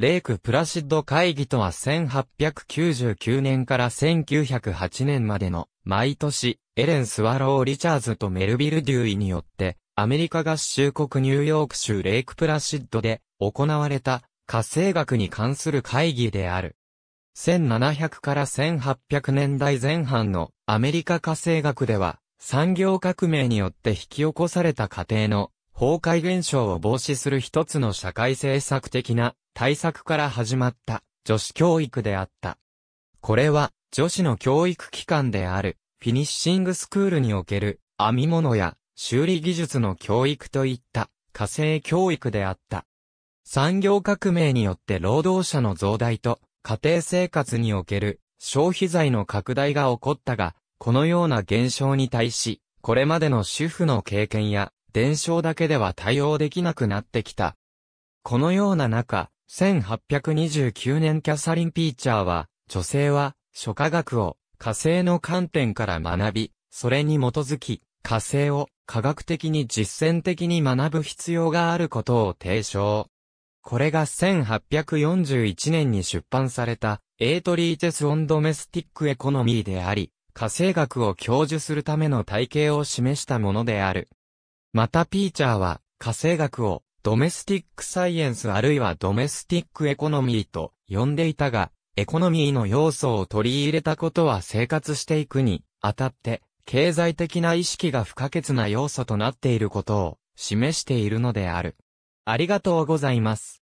レイクプラシッド会議とは1899年から1908年までの毎年、エレン・スワロー・リチャーズとメルビル・デューイによって、アメリカ合衆国ニューヨーク州レイクプラシッドで行われた火星学に関する会議である。1700から1800年代前半のアメリカ火星学では産業革命によって引き起こされた過程の崩壊現象を防止する一つの社会政策的な対策から始まった女子教育であった。これは女子の教育機関であるフィニッシングスクールにおける編み物や修理技術の教育といった家政教育であった。産業革命によって労働者の増大と家庭生活における消費財の拡大が起こったが、このような現象に対し、これまでの主婦の経験や伝承だけでは対応できなくなってきた。このような中、1829年キャサリン・ピーチャーは、女性は、諸科学を、火星の観点から学び、それに基づき、火星を科学的に実践的に学ぶ必要があることを提唱。これが1841年に出版された、エートリーテス・オン・ドメスティック・エコノミーであり、火星学を教授するための体系を示したものである。またピーチャーは、火星学をドメスティックサイエンスあるいはドメスティックエコノミーと呼んでいたが、エコノミーの要素を取り入れたことは生活していくにあたって、経済的な意識が不可欠な要素となっていることを示しているのである。ありがとうございます。